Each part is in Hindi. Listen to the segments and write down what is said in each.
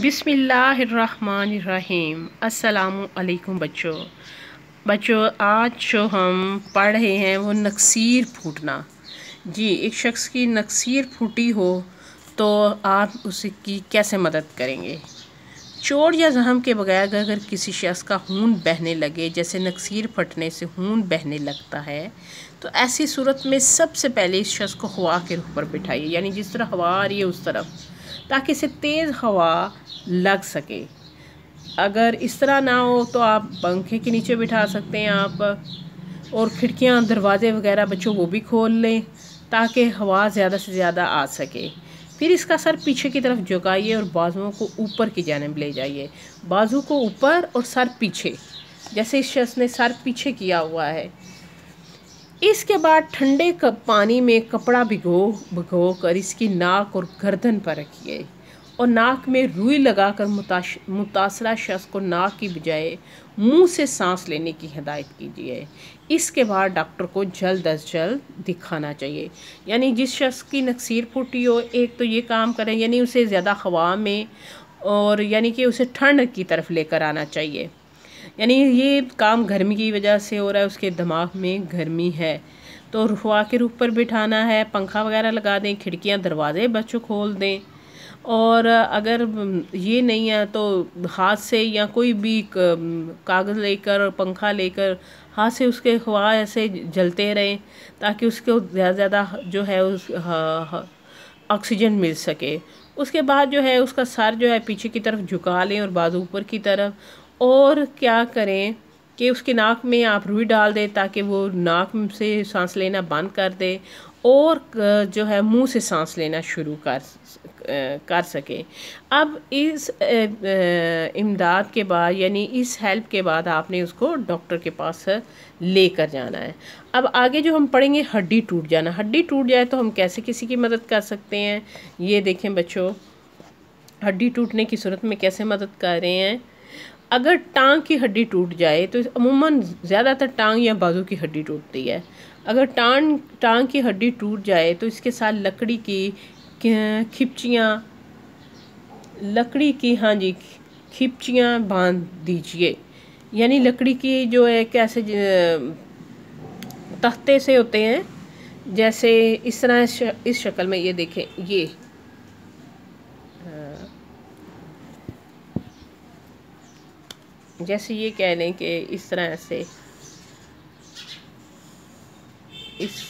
बिसमीम् अलकुम बच्चों बच्चों आज जो हम पढ़ रहे हैं वो नक्सीर फूटना जी एक शख्स की नक्सीर फूटी हो तो आप उसकी कैसे मदद करेंगे चोट या जहम के बगैर अगर किसी शख्स का खून बहने लगे जैसे नक्सीर फटने से खून बहने लगता है तो ऐसी सूरत में सबसे पहले इस शख्स को हवा के रुख पर बिठाइए यानी जिस तरह हवा आ रही है उस तरफ ताकि इसे तेज़ हवा लग सके अगर इस तरह ना हो तो आप पंखे के नीचे बिठा सकते हैं आप और खिड़कियाँ दरवाज़े वगैरह बच्चों वो भी खोल लें ताकि हवा ज़्यादा से ज़्यादा आ सके फिर इसका सर पीछे की तरफ झुकाइए और बाजुओं को ऊपर की जानब ले जाइए बाजू को ऊपर और सर पीछे जैसे इस शख्स ने सर पीछे किया हुआ है इसके बाद ठंडे पानी में कपड़ा भिगो भिगो कर इसकी नाक और गर्दन पर रखिए और नाक में रुई लगाकर मुतासरा शख्स को नाक की बजाय मुंह से सांस लेने की हदायत कीजिए इसके बाद डॉक्टर को जल्द अज जल्द दिखाना चाहिए यानी जिस शख्स की नक्सीर फूटी हो एक तो ये काम करें यानी उसे ज़्यादा हवा में और यानी कि उसे ठंड की तरफ लेकर आना चाहिए यानी ये काम गर्मी की वजह से हो रहा है उसके दिमाग में गर्मी है तो रुआ के रूप पर बिठाना है पंखा वगैरह लगा दें खिड़कियां दरवाज़े बच्चों खोल दें और अगर ये नहीं है तो हाथ से या कोई भी कागज़ लेकर पंखा लेकर हाथ से उसके हवा ऐसे जलते रहें ताकि उसको ज़्यादा ज़्यादा जो है उस ऑक्सीजन मिल सके उसके बाद जो है उसका सर जो है पीछे की तरफ झुका लें और बाजू ऊपर की तरफ और क्या करें कि उसके नाक में आप रुई डाल दें ताकि वो नाक से सांस लेना बंद कर दे और जो है मुंह से सांस लेना शुरू कर कर सके अब इस इमदाद के बाद यानी इस हेल्प के बाद आपने उसको डॉक्टर के पास लेकर जाना है अब आगे जो हम पढ़ेंगे हड्डी टूट जाना हड्डी टूट जाए तो हम कैसे किसी की मदद कर सकते हैं ये देखें बच्चों हड्डी टूटने की सूरत में कैसे मदद कर रहे हैं अगर टांग की हड्डी टूट जाए तो अमूमन ज़्यादातर टांग या बाजू की हड्डी टूटती है अगर टांग टांग की हड्डी टूट जाए तो इसके साथ लकड़ी की खिपचियाँ लकड़ी की हाँ जी खिपचियाँ बांध दीजिए यानी लकड़ी की जो है कैसे तख्ते से होते हैं जैसे इस तरह इस शक्ल में ये देखें ये जैसे ये कह लें कि इस तरह से इस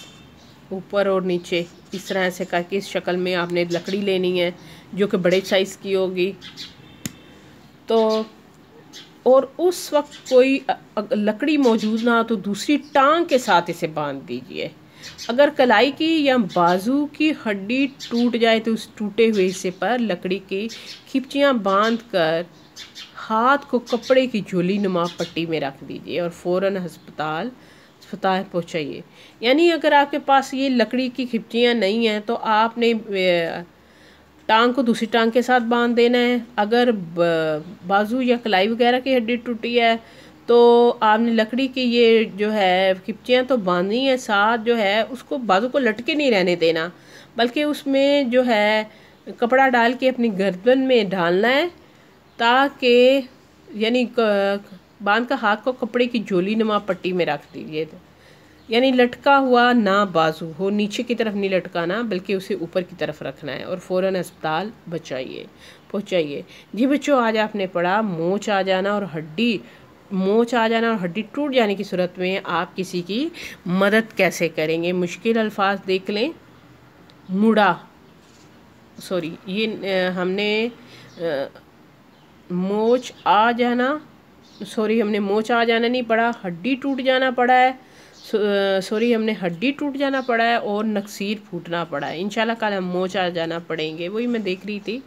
ऊपर और नीचे इस तरह से करके इस शक्ल में आपने लकड़ी लेनी है जो कि बड़े साइज़ की होगी तो और उस वक्त कोई लकड़ी मौजूद ना हो तो दूसरी टांग के साथ इसे बांध दीजिए अगर कलाई की या बाजू की हड्डी टूट जाए तो उस टूटे हुए हिस्से पर लकड़ी की खिपचियाँ बांध कर हाथ को कपड़े की झोली नुमा पट्टी में रख दीजिए और फ़ौर हस्पताल फताह पहुँचाइए यानी अगर आपके पास ये लकड़ी की खिपचियाँ नहीं हैं तो आपने टांग को दूसरी टांग के साथ बांध देना है अगर बाजू या कलाई वगैरह की हड्डी टूटी है तो आपने लकड़ी की ये जो है खिपचियाँ तो बांधनी है साथ जो है उसको बाजू को लटके नहीं रहने देना बल्कि उसमें जो है कपड़ा डाल के अपनी गर्दन में ढालना है ताकि यानी बांध का हाथ को कपड़े की झोली नुमा पट्टी में रख दीजिए यानी लटका हुआ ना बाजू हो नीचे की तरफ नहीं लटकाना बल्कि उसे ऊपर की तरफ रखना है और फ़ौर अस्पताल बचाइए पहुँचाइए जी बच्चों आज आपने पढ़ा मोच आ जाना और हड्डी मोच आ जाना और हड्डी टूट जाने की सूरत में आप किसी की मदद कैसे करेंगे मुश्किल अल्फाज देख लें मुड़ा सॉरी ये हमने मोच आ जाना सॉरी हमने मोच आ जाना नहीं पड़ा हड्डी टूट जाना पड़ा है सॉरी हमने हड्डी टूट जाना पड़ा है और नक्सीर फूटना पड़ा है इनशाला कल हम मोच आ जाना पड़ेंगे वही मैं देख रही थी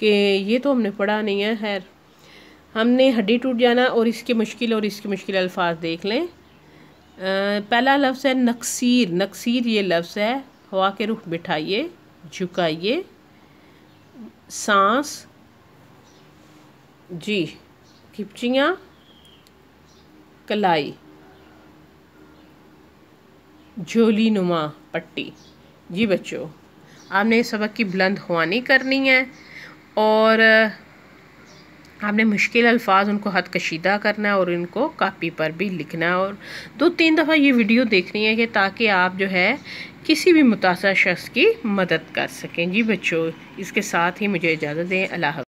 कि ये तो हमने पढ़ा नहीं है खैर हमने हड्डी टूट जाना और इसके मुश्किल और इसके मुश्किल अल्फाज देख लें आ, पहला लफ्ज़ है नक्सीर नक्सीर ये लफ्ज़ है हवा के रुख बिठाइए झुकाइए सांस जी खिपचियाँ कलाई झोली नुमा पट्टी जी बच्चों आपने इस सबक की बुलंद हवानी करनी है और आपने मुश्किल अल्फाज उनको हद कशीदा करना है और इनको कापी पर भी लिखना है और दो तीन दफ़ा ये वीडियो देखनी है कि ताकि आप जो है किसी भी मुतासर शख्स की मदद कर सकें जी बच्चों इसके साथ ही मुझे इजाज़त दें अल्लाह